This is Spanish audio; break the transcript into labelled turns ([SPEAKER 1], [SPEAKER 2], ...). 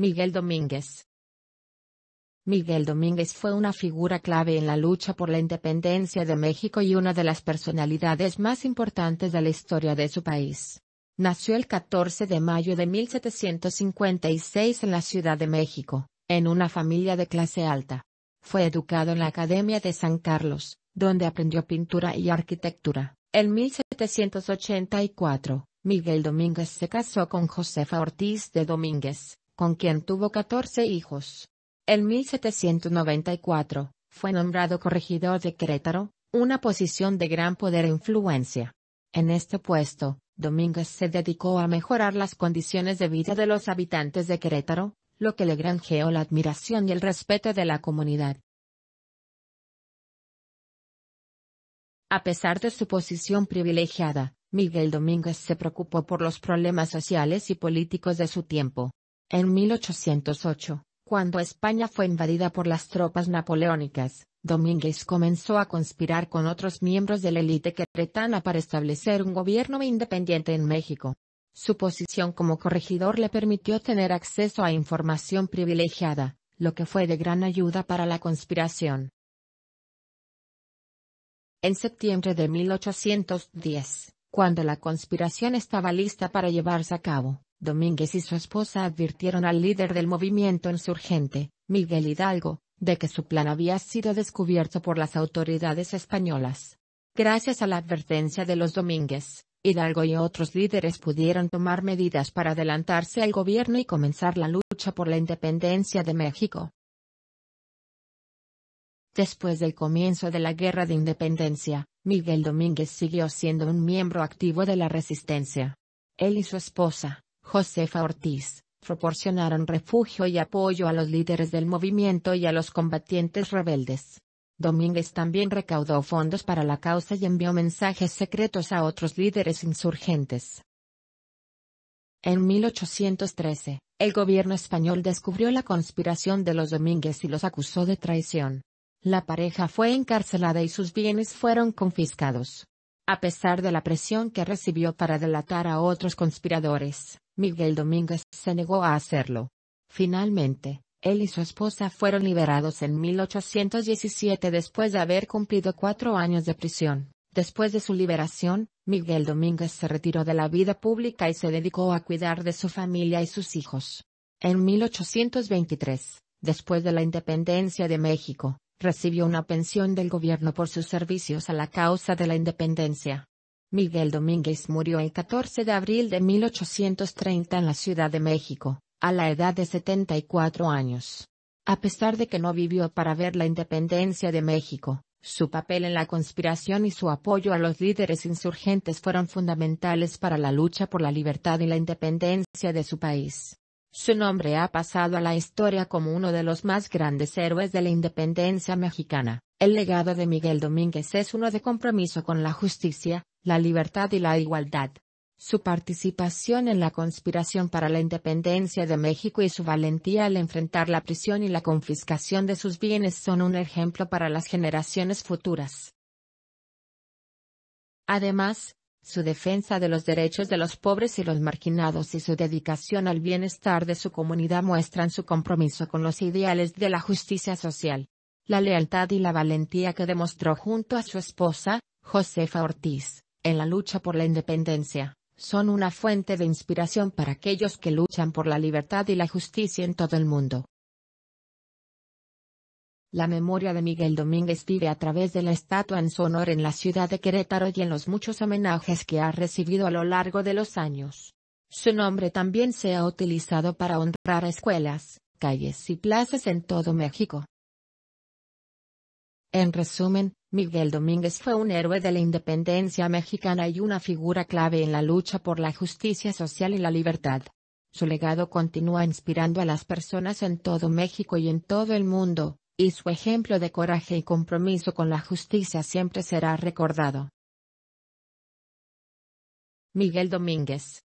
[SPEAKER 1] Miguel Domínguez. Miguel Domínguez fue una figura clave en la lucha por la independencia de México y una de las personalidades más importantes de la historia de su país. Nació el 14 de mayo de 1756 en la Ciudad de México, en una familia de clase alta. Fue educado en la Academia de San Carlos, donde aprendió pintura y arquitectura. En 1784, Miguel Domínguez se casó con Josefa Ortiz de Domínguez, con quien tuvo 14 hijos. En 1794, fue nombrado corregidor de Querétaro, una posición de gran poder e influencia. En este puesto, Domínguez se dedicó a mejorar las condiciones de vida de los habitantes de Querétaro, lo que le granjeó la admiración y el respeto de la comunidad. A pesar de su posición privilegiada, Miguel Domínguez se preocupó por los problemas sociales y políticos de su tiempo. En 1808, cuando España fue invadida por las tropas napoleónicas, Domínguez comenzó a conspirar con otros miembros de la élite queretana para establecer un gobierno independiente en México. Su posición como corregidor le permitió tener acceso a información privilegiada, lo que fue de gran ayuda para la conspiración. En septiembre de 1810, cuando la conspiración estaba lista para llevarse a cabo, Domínguez y su esposa advirtieron al líder del movimiento insurgente, Miguel Hidalgo, de que su plan había sido descubierto por las autoridades españolas. Gracias a la advertencia de los Domínguez, Hidalgo y otros líderes pudieron tomar medidas para adelantarse al gobierno y comenzar la lucha por la independencia de México. Después del comienzo de la Guerra de Independencia, Miguel Domínguez siguió siendo un miembro activo de la resistencia. Él y su esposa, Josefa Ortiz, proporcionaron refugio y apoyo a los líderes del movimiento y a los combatientes rebeldes. Domínguez también recaudó fondos para la causa y envió mensajes secretos a otros líderes insurgentes. En 1813, el gobierno español descubrió la conspiración de los Domínguez y los acusó de traición. La pareja fue encarcelada y sus bienes fueron confiscados. A pesar de la presión que recibió para delatar a otros conspiradores, Miguel Domínguez se negó a hacerlo. Finalmente, él y su esposa fueron liberados en 1817 después de haber cumplido cuatro años de prisión. Después de su liberación, Miguel Domínguez se retiró de la vida pública y se dedicó a cuidar de su familia y sus hijos. En 1823, después de la independencia de México, recibió una pensión del gobierno por sus servicios a la causa de la independencia. Miguel Domínguez murió el 14 de abril de 1830 en la Ciudad de México, a la edad de 74 años. A pesar de que no vivió para ver la independencia de México, su papel en la conspiración y su apoyo a los líderes insurgentes fueron fundamentales para la lucha por la libertad y la independencia de su país. Su nombre ha pasado a la historia como uno de los más grandes héroes de la independencia mexicana. El legado de Miguel Domínguez es uno de compromiso con la justicia, la libertad y la igualdad. Su participación en la conspiración para la independencia de México y su valentía al enfrentar la prisión y la confiscación de sus bienes son un ejemplo para las generaciones futuras. Además, su defensa de los derechos de los pobres y los marginados y su dedicación al bienestar de su comunidad muestran su compromiso con los ideales de la justicia social. La lealtad y la valentía que demostró junto a su esposa, Josefa Ortiz, en la lucha por la independencia, son una fuente de inspiración para aquellos que luchan por la libertad y la justicia en todo el mundo. La memoria de Miguel Domínguez vive a través de la estatua en su honor en la ciudad de Querétaro y en los muchos homenajes que ha recibido a lo largo de los años. Su nombre también se ha utilizado para honrar escuelas, calles y plazas en todo México. En resumen, Miguel Domínguez fue un héroe de la independencia mexicana y una figura clave en la lucha por la justicia social y la libertad. Su legado continúa inspirando a las personas en todo México y en todo el mundo, y su ejemplo de coraje y compromiso con la justicia siempre será recordado. Miguel Domínguez